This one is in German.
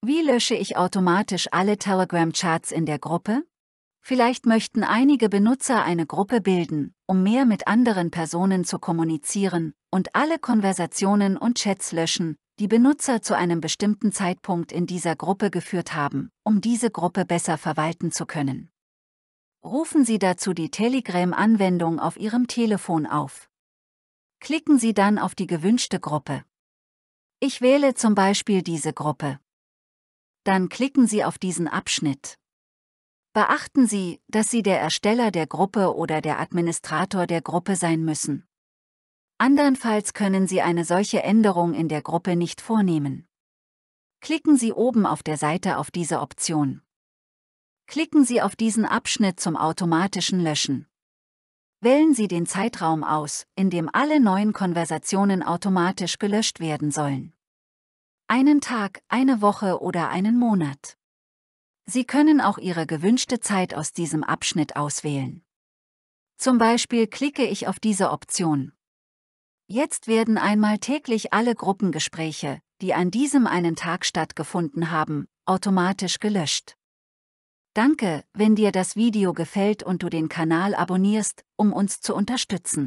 Wie lösche ich automatisch alle Telegram-Chats in der Gruppe? Vielleicht möchten einige Benutzer eine Gruppe bilden, um mehr mit anderen Personen zu kommunizieren und alle Konversationen und Chats löschen, die Benutzer zu einem bestimmten Zeitpunkt in dieser Gruppe geführt haben, um diese Gruppe besser verwalten zu können. Rufen Sie dazu die Telegram-Anwendung auf Ihrem Telefon auf. Klicken Sie dann auf die gewünschte Gruppe. Ich wähle zum Beispiel diese Gruppe dann klicken Sie auf diesen Abschnitt. Beachten Sie, dass Sie der Ersteller der Gruppe oder der Administrator der Gruppe sein müssen. Andernfalls können Sie eine solche Änderung in der Gruppe nicht vornehmen. Klicken Sie oben auf der Seite auf diese Option. Klicken Sie auf diesen Abschnitt zum automatischen Löschen. Wählen Sie den Zeitraum aus, in dem alle neuen Konversationen automatisch gelöscht werden sollen einen Tag, eine Woche oder einen Monat. Sie können auch Ihre gewünschte Zeit aus diesem Abschnitt auswählen. Zum Beispiel klicke ich auf diese Option. Jetzt werden einmal täglich alle Gruppengespräche, die an diesem einen Tag stattgefunden haben, automatisch gelöscht. Danke, wenn dir das Video gefällt und du den Kanal abonnierst, um uns zu unterstützen.